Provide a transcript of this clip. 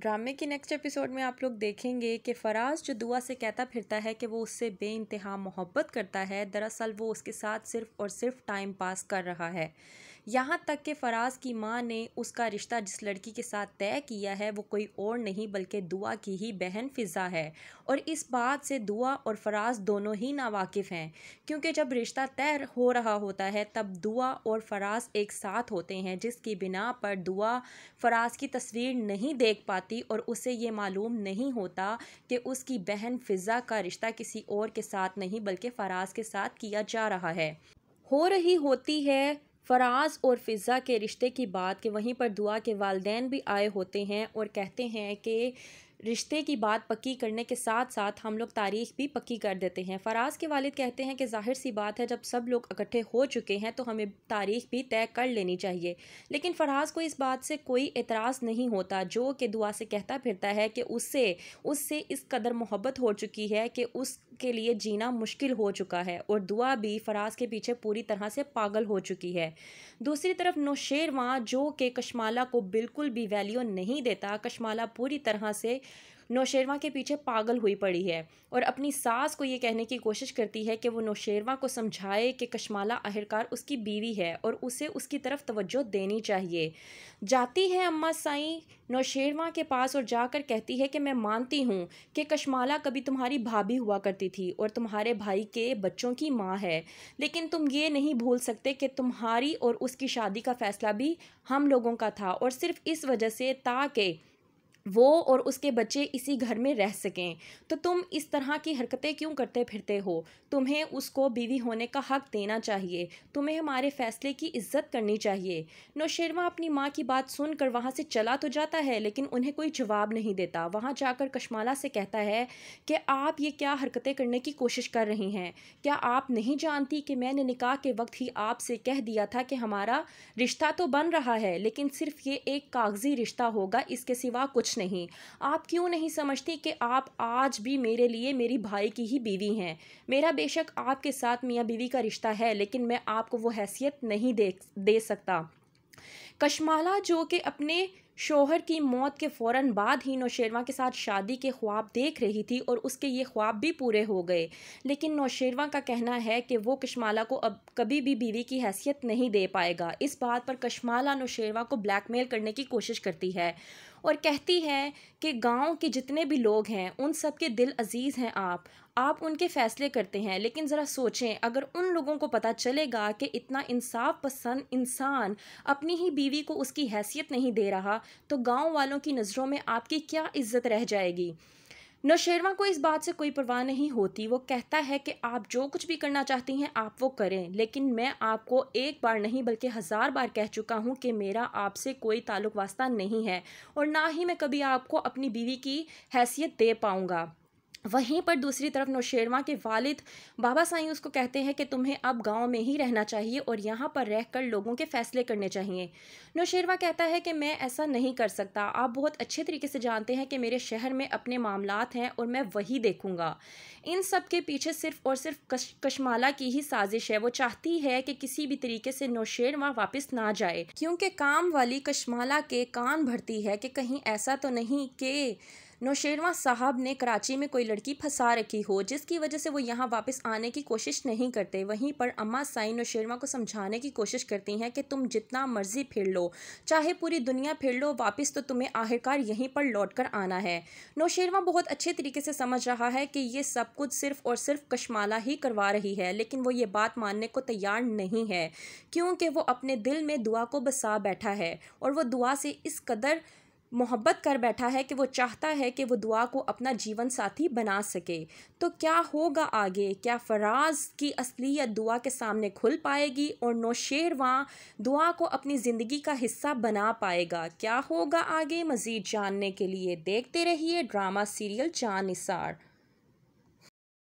ड्रामे के next episode में आप लोग देखेंगे कि फराज जो दुआ से कहता फिरता है कि वो उससे बे इंतहा मोहब्बत करता है दरअसल वो उसके साथ सिर्फ़ और सिर्फ टाइम पास कर रहा है यहाँ तक कि फ़राज़ की माँ ने उसका रिश्ता जिस लड़की के साथ तय किया है वो कोई और नहीं बल्कि दुआ की ही बहन फ़िज़ा है और इस बात से दुआ और फ़राज़ दोनों ही नावाकिफ़ हैं क्योंकि जब रिश्ता तय हो रहा होता है तब दुआ और फ़राज़ एक साथ होते हैं जिसकी बिना पर दुआ फ़राज़ की तस्वीर नहीं देख पाती और उसे ये मालूम नहीं होता कि उसकी बहन फ़िज़ा का रिश्ता किसी और के साथ नहीं बल्कि फ़राज़ के साथ किया जा रहा है हो रही होती है फ़राज़ और फ़िज़ा के रिश्ते की बात कि वहीं पर दुआ के वालदेन भी आए होते हैं और कहते हैं कि रिश्ते की बात पक्की करने के साथ साथ हम लोग तारीख भी पक्की कर देते हैं फराज़ के वालिद कहते हैं कि जाहिर सी बात है जब सब लोग इकट्ठे हो चुके हैं तो हमें तारीख भी तय कर लेनी चाहिए लेकिन फराज़ को इस बात से कोई एतराज़ नहीं होता जो कि दुआ से कहता फिरता है कि उससे उससे इस कदर मोहब्बत हो चुकी है कि उसके लिए जीना मुश्किल हो चुका है और दुआ भी फराज के पीछे पूरी तरह से पागल हो चुकी है दूसरी तरफ नौशेरवा जो कि कशमाला को बिल्कुल भी वैल्यू नहीं देता कशमाला पूरी तरह से नौशेरवा के पीछे पागल हुई पड़ी है और अपनी सास को ये कहने की कोशिश करती है कि वो नौशेरवा को समझाए कि कशमाला आहिरकार उसकी बीवी है और उसे उसकी तरफ तवज्जो देनी चाहिए जाती है अम्मा साईं नौशेरवा के पास और जाकर कहती है कि मैं मानती हूँ कि कश्माला कभी तुम्हारी भाभी हुआ करती थी और तुम्हारे भाई के बच्चों की माँ है लेकिन तुम ये नहीं भूल सकते कि तुम्हारी और उसकी शादी का फ़ैसला भी हम लोगों का था और सिर्फ इस वजह से ताकि वो और उसके बच्चे इसी घर में रह सकें तो तुम इस तरह की हरकतें क्यों करते फिरते हो तुम्हें उसको बीवी होने का हक देना चाहिए तुम्हें हमारे फैसले की इज्जत करनी चाहिए नौशेरवा अपनी माँ की बात सुनकर वहाँ से चला तो जाता है लेकिन उन्हें कोई जवाब नहीं देता वहाँ जाकर कशमाला से कहता है कि आप ये क्या हरकतें करने की कोशिश कर रही हैं क्या आप नहीं जानती कि मैंने निकाह के वक्त ही आपसे कह दिया था कि हमारा रिश्ता तो बन रहा है लेकिन सिर्फ ये एक कागजी रिश्ता होगा इसके सिवा कुछ नहीं आप क्यों नहीं समझती कि आप आज भी मेरे लिए मेरी भाई की ही बीवी हैं मेरा बेशक आपके साथ मियाँ बीवी का रिश्ता है लेकिन मैं आपको वो हैसियत नहीं दे दे सकता कशमाला जो कि अपने शोहर की मौत के फ़ौर बाद ही नौशेरवा के साथ शादी के ख्वाब देख रही थी और उसके ये ख्वाब भी पूरे हो गए लेकिन नौशेरवा का कहना है कि वो कश्माला को अब कभी भी बीवी की हैसियत नहीं दे पाएगा इस बात पर कशमाला नौशेरवा को ब्लैकमेल करने की कोशिश करती है और कहती है कि गांव के जितने भी लोग हैं उन सब के दिल अजीज़ हैं आप आप उनके फ़ैसले करते हैं लेकिन ज़रा सोचें अगर उन लोगों को पता चलेगा कि इतना इंसाफ पसंद इंसान अपनी ही बीवी को उसकी हैसियत नहीं दे रहा तो गाँव वालों की नज़रों में आपकी क्या इज्जत रह जाएगी नौशेरवा को इस बात से कोई परवाह नहीं होती वो कहता है कि आप जो कुछ भी करना चाहती हैं आप वो करें लेकिन मैं आपको एक बार नहीं बल्कि हज़ार बार कह चुका हूँ कि मेरा आपसे कोई ताल्लुक वास्ता नहीं है और ना ही मैं कभी आपको अपनी बीवी की हैसियत दे पाऊँगा वहीं पर दूसरी तरफ नौशेरवा के वालिद बाबा साईं उसको कहते हैं कि तुम्हें अब गांव में ही रहना चाहिए और यहाँ पर रहकर लोगों के फ़ैसले करने चाहिए नौशेरवा कहता है कि मैं ऐसा नहीं कर सकता आप बहुत अच्छे तरीके से जानते हैं कि मेरे शहर में अपने मामला हैं और मैं वही देखूँगा इन सब के पीछे सिर्फ और सिर्फ कश, कशमाला की ही साजिश है वो चाहती है कि किसी भी तरीके से नौशेरवा वापस ना जाए क्योंकि काम वाली कशमाला के कान भरती है कि कहीं ऐसा तो नहीं कि नौशेरवा साहब ने कराची में कोई लड़की फंसा रखी हो जिसकी वजह से वो यहाँ वापस आने की कोशिश नहीं करते वहीं पर अम्मा साई नौशेरवा को समझाने की कोशिश करती हैं कि तुम जितना मर्जी फिर लो चाहे पूरी दुनिया फिर लो वापस तो तुम्हें आखिरकार यहीं पर लौट कर आना है नौशेरवा बहुत अच्छे तरीके से समझ रहा है कि ये सब कुछ सिर्फ और सिर्फ कशमाला ही करवा रही है लेकिन वो ये बात मानने को तैयार नहीं है क्योंकि वो अपने दिल में दुआ को बसा बैठा है और वो दुआ से इस कदर मोहब्बत कर बैठा है कि वो चाहता है कि वो दुआ को अपना जीवन साथी बना सके तो क्या होगा आगे क्या फराज की असलियत दुआ के सामने खुल पाएगी और वहाँ दुआ को अपनी ज़िंदगी का हिस्सा बना पाएगा क्या होगा आगे मज़ीद जानने के लिए देखते रहिए ड्रामा सीरियल जान निसार